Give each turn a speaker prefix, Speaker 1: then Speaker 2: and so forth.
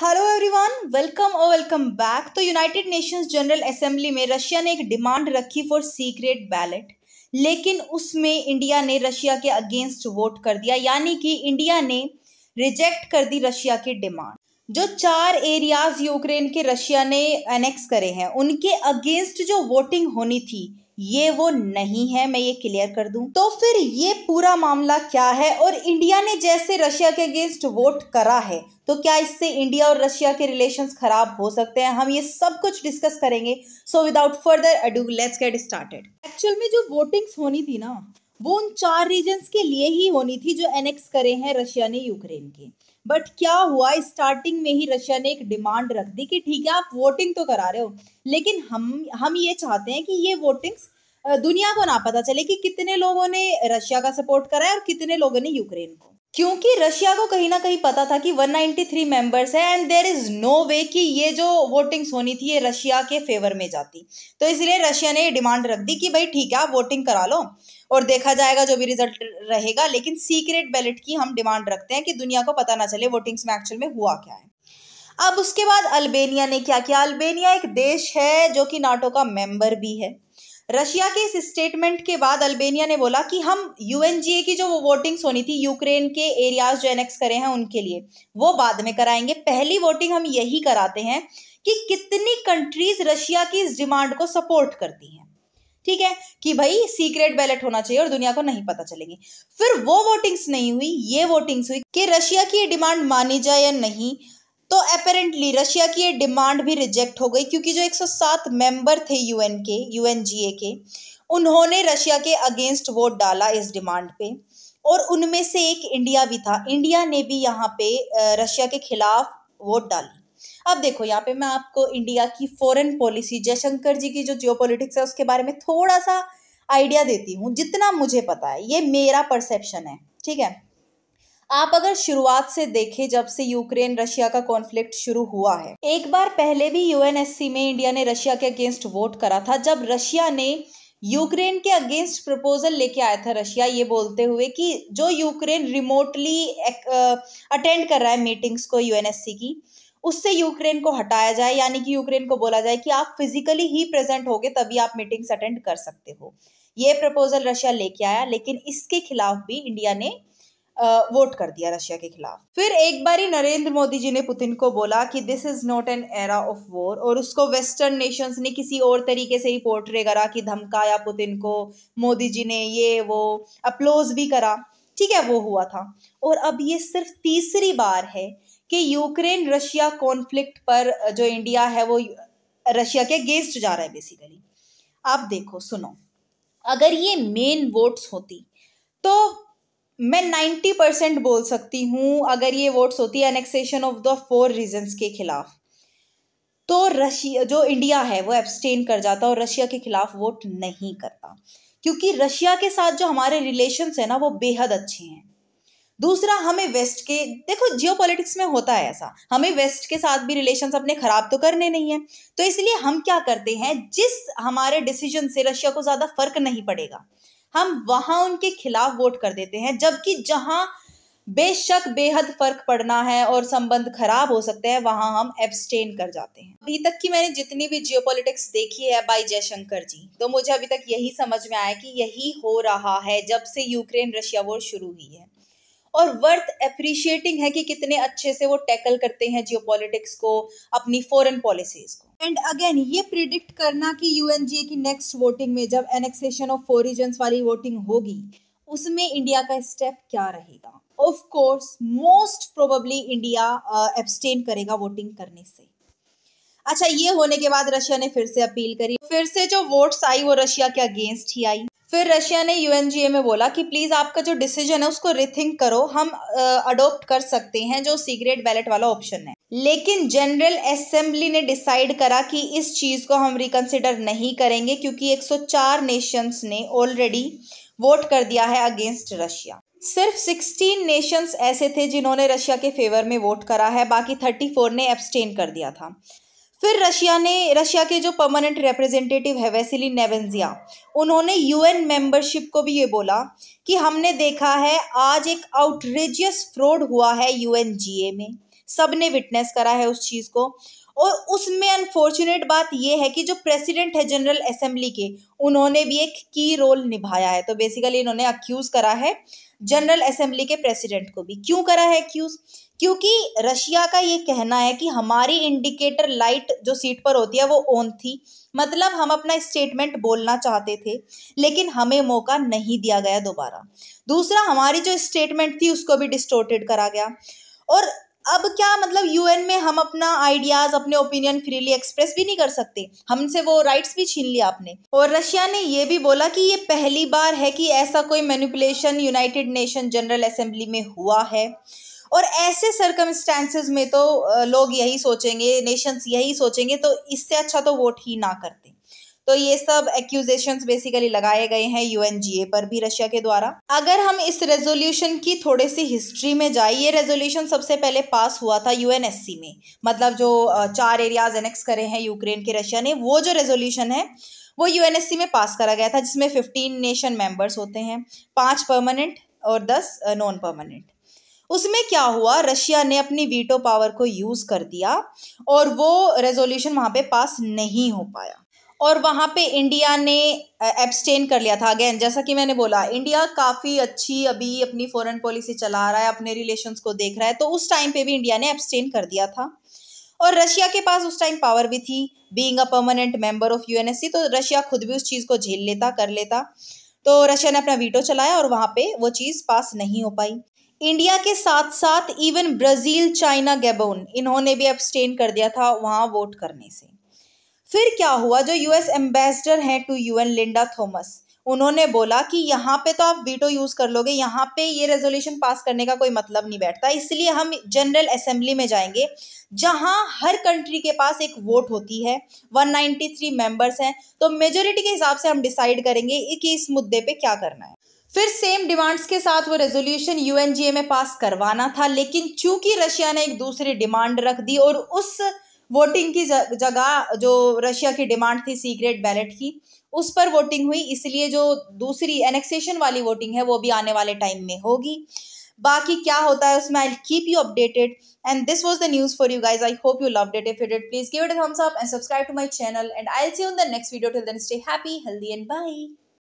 Speaker 1: hello everyone welcome और welcome back तो United Nations General Assembly में रशिया ने एक डिमांड रखी फॉर सीक्रेट बैलेट लेकिन उसमें इंडिया ने रशिया के अगेंस्ट वोट कर दिया यानी कि इंडिया ने रिजेक्ट कर दी रशिया की डिमांड जो चार एरियाज यूक्रेन के रशिया ने एनेक्स करे हैं उनके अगेंस्ट जो वोटिंग होनी थी ये वो नहीं है मैं ये क्लियर कर दूं तो फिर ये पूरा मामला क्या है और इंडिया ने जैसे रशिया के अगेंस्ट वोट करा है तो क्या इससे इंडिया और रशिया के रिलेशंस खराब हो सकते हैं हम ये सब कुछ डिस्कस करेंगे so without further ado let's get started actual में जो वोटिंग्स होनी थी ना वो उन चार रीजन्स के लिए ही होनी थी जो एनेक्स करे हैं रशिया ने यूक्रेन के बट क्या हुआ स्टार्टिंग में ही रशिया ने एक डिमांड रख दी कि ठीक है आप वोटिंग तो करा रहे हो लेकिन हम हम ये चाहते हैं कि ये वोटिंग्स दुनिया को ना पता चले कि कितने लोगों ने रशिया का सपोर्ट करा है और कितने लोगों ने यूक्रेन को क्योंकि रशिया को कहीं ना कहीं पता था कि 193 मेंबर्स है and there is no way कि ये जो वोटिंग्स होनी थी ये रशिया के फेवर में जाती तो इसलिए रशिया ने ये डिमांड रख दी कि भाई ठीक है आप वोटिंग करा लो और देखा जाएगा जो भी रिजल्ट रहेगा लेकिन सीक्रेट बैलेट की हम डिमांड रखते हैं कि दुनिया को पता ना चले वोटिंग्स में एक्चुअल में हुआ क्या है अब उसके बाद अल्बेनिया ने क्या किया अल्बेनिया एक देश है जो कि नाटो का मेंबर भी है रशिया के इस स्टेटमेंट के बाद अल्बेनिया ने बोला कि हम यूएनजीए की जो वो वोटिंग्स होनी थी यूक्रेन के एरियाज जो एनेक्स करे हैं उनके लिए वो बाद में कराएंगे पहली वोटिंग हम यही कराते हैं कि कितनी कंट्रीज रशिया की इस डिमांड को सपोर्ट करती हैं ठीक है कि भाई सीक्रेट बैलेट होना चाहिए और दुनिया को नहीं पता चलेगी फिर वो वोटिंग्स नहीं हुई ये वोटिंग्स हुई कि रशिया की ये डिमांड मानी जाए या नहीं तो अपेरेंटली रशिया की ये डिमांड भी रिजेक्ट हो गई क्योंकि जो 107 मेंबर थे यूएन के यूएनजीए के उन्होंने रशिया के अगेंस्ट वोट डाला इस डिमांड पे और उनमें से एक इंडिया भी था इंडिया ने भी यहाँ पे रशिया के खिलाफ वोट डाली अब देखो यहाँ पे मैं आपको इंडिया की फॉरेन पॉलिसी जयशंकर जी की जो जियो है उसके बारे में थोड़ा सा आइडिया देती हूँ जितना मुझे पता है ये मेरा परसेप्शन है ठीक है आप अगर शुरुआत से देखें जब से यूक्रेन रशिया का कॉन्फ्लिक्ट शुरू हुआ है एक बार पहले भी यूएनएससी में इंडिया ने रशिया के अगेंस्ट वोट करा था जब रशिया ने यूक्रेन के अगेंस्ट प्रपोजल लेके आया था रशिया ये बोलते हुए कि जो यूक्रेन रिमोटली अटेंड कर रहा है मीटिंग्स को यूएनएससी की उससे यूक्रेन को हटाया जाए यानी कि यूक्रेन को बोला जाए कि आप फिजिकली ही प्रेजेंट होगे तभी आप मीटिंग्स अटेंड कर सकते हो ये प्रपोजल रशिया लेके आया लेकिन इसके खिलाफ भी इंडिया ने वोट कर दिया रशिया के खिलाफ फिर एक बारी नरेंद्र मोदी जी ने पुतिन को बोला कि this is not an era of war और उसको वेस्टर्न नेशंस ने किसी और तरीके से ही पोर्ट्रे करा कि धमकाया पुतिन को मोदी जी ने ये वो अपलोज भी करा ठीक है वो हुआ था और अब ये सिर्फ तीसरी बार है कि यूक्रेन रशिया कॉन्फ्लिक्ट पर जो इंडिया है वो रशिया के अगेंस्ट जा रहा है बेसिकली आप देखो सुनो अगर ये मेन वोट्स होती तो मैं नाइन्टी परसेंट बोल सकती हूँ अगर ये वोट्स होती है annexation of the four regions के खिलाफ तो रशिया जो इंडिया है वो एब्सटेन कर जाता और रशिया के खिलाफ वोट नहीं करता क्योंकि रशिया के साथ जो हमारे रिलेशंस है ना वो बेहद अच्छे हैं दूसरा हमें वेस्ट के देखो जियो में होता है ऐसा हमें वेस्ट के साथ भी रिलेशन अपने ख़राब तो करने नहीं है तो इसलिए हम क्या करते हैं जिस हमारे डिसीजन से रशिया को ज़्यादा फर्क नहीं पड़ेगा हम वहाँ उनके खिलाफ वोट कर देते हैं जबकि जहाँ बेशक बेहद फर्क पड़ना है और संबंध खराब हो सकते हैं वहां हम एब्सटेन कर जाते हैं अभी तक की मैंने जितनी भी जियोपॉलिटिक्स देखी है बाई जयशंकर जी तो मुझे अभी तक यही समझ में आया कि यही हो रहा है जब से यूक्रेन रशिया वॉर शुरू हुई है और वर्थ अप्रिशिएटिंग है कि कितने अच्छे से वो टैकल करते हैं जियोपॉलिटिक्स को अपनी फॉरेन पॉलिसीज को एंड अगेन ये प्रिडिक्ट करना कि यूएनजीए की नेक्स्ट वोटिंग में जब एनेक्सेशन ऑफ फोर रीजन्स वाली वोटिंग होगी उसमें इंडिया का स्टेप क्या रहेगा of course most probably India abstain करेगा वोटिंग करने से अच्छा ये होने के बाद रशिया ने फिर से अपील करी फिर से जो वोट्स आई वो रशिया के अगेंस्ट ही आई फिर रशिया ने यूएनजीए में बोला कि प्लीज़ आपका जो डिसीजन है उसको रिथिंक करो हम अडोप्ट कर सकते हैं जो सीक्रेट बैलेट वाला ऑप्शन है लेकिन जनरल असेंबली ने डिसाइड करा कि इस चीज़ को हम रिकंसिडर नहीं करेंगे क्योंकि 104 नेशंस ने ऑलरेडी वोट कर दिया है अगेंस्ट रशिया सिर्फ 16 नेशंस ऐसे थे जिन्होंने रशिया के फेवर में वोट करा है बाकी 34 ने एब्सटेन कर दिया था फिर रशिया ने रशिया के जो परमानेंट रिप्रेजेंटेटिव है वैसिली नेवेंजिया उन्होंने यूएन मेंबरशिप को भी ये बोला कि हमने देखा है आज एक आउटरेजियस फ्रॉड हुआ है यूएनजीए में सब ने विटनेस करा है उस चीज़ को और उसमें अनफॉर्चुनेट बात यह है कि जो प्रेसिडेंट है जनरल असेंबली के उन्होंने भी एक की रोल निभाया है तो बेसिकली इन्होंने अक्यूज़ करा है जनरल असेंबली के प्रेसिडेंट को भी क्यों करा है अक्यूज़ क्योंकि रशिया का ये कहना है कि हमारी इंडिकेटर लाइट जो सीट पर होती है वो ऑन थी मतलब हम अपना स्टेटमेंट बोलना चाहते थे लेकिन हमें मौका नहीं दिया गया दोबारा दूसरा हमारी जो स्टेटमेंट थी उसको भी डिस्टोर्टेड करा गया और अब क्या मतलब यूएन में हम अपना आइडियाज अपने ओपिनियन फ्रीली एक्सप्रेस भी नहीं कर सकते हमसे वो राइट्स भी छीन लिया आपने और रशिया ने ये भी बोला कि ये पहली बार है कि ऐसा कोई manipulation United Nation General Assembly में हुआ है और ऐसे सरकमस्टेंसेस में तो लोग यही सोचेंगे नेशंस यही सोचेंगे तो इससे अच्छा तो वोट ही ना करते तो ये सब एक्यूजेशंस बेसिकली लगाए गए हैं यूएनजीए पर भी रशिया के द्वारा अगर हम इस रेजोल्यूशन की थोड़े सी हिस्ट्री में जाए ये रेजोल्यूशन सबसे पहले पास हुआ था यूएनएससी में मतलब जो चार एरियाज एनेक्स करे हैं यूक्रेन के रशिया ने वो जो रेजोल्यूशन है वो यूएनएससी में पास करा गया था जिसमें फिफ्टीन नेशन मेंबर्स होते हैं पाँच परमानेंट और दस नॉन परमानेंट उसमें क्या हुआ रशिया ने अपनी वीटो पावर को यूज़ कर दिया और वो रेजोल्यूशन वहाँ पे पास नहीं हो पाया और वहाँ पे इंडिया ने एब्सटेन कर लिया था अगेन जैसा कि मैंने बोला इंडिया काफ़ी अच्छी अभी अपनी फॉरेन पॉलिसी चला रहा है अपने रिलेशंस को देख रहा है तो उस टाइम पे भी इंडिया ने एब्सटेन कर दिया था और रशिया के पास उस टाइम पावर भी थी being a permanent member of UNSC तो रशिया खुद भी उस चीज़ को झेल लेता कर लेता तो रशिया ने अपना वीटो चलाया और वहाँ पे वो चीज़ पास नहीं हो पाई इंडिया के साथ साथ इवन ब्राज़ील चाइना गैबोन इन्होंने भी अपस्टेन कर दिया था वहाँ वोट करने से फिर क्या हुआ जो यूएस एम्बेसडर हैं टू यूएन लिंडा थॉमस उन्होंने बोला कि यहाँ पे तो आप वीटो यूज़ कर लोगे यहाँ पे ये रेजोल्यूशन पास करने का कोई मतलब नहीं बैठता इसलिए हम जनरल असेंबली में जाएंगे जहाँ हर कंट्री के पास एक वोट होती है 193 मेंबर्स हैं तो मेजोरिटी के हिसाब से हम डिसाइड करेंगे कि इस मुद्दे पे क्या करना है फिर सेम डिमांड्स के साथ वो रेजोल्यूशन यूएनजीए में पास करवाना था लेकिन चूंकि रशिया ने एक दूसरी डिमांड रख दी और उस वोटिंग की जगह जो रशिया की डिमांड थी सीक्रेट बैलेट की उस पर वोटिंग हुई इसलिए जो दूसरी एनेक्सेशन वाली वोटिंग है वो भी आने वाले टाइम में होगी बाकी क्या होता है उसमें I keep you updated and this was the news for you guys I hope you love that if you'd please give it thumbs up and subscribe to my channel and I see on the next video till then stay happy healthy and by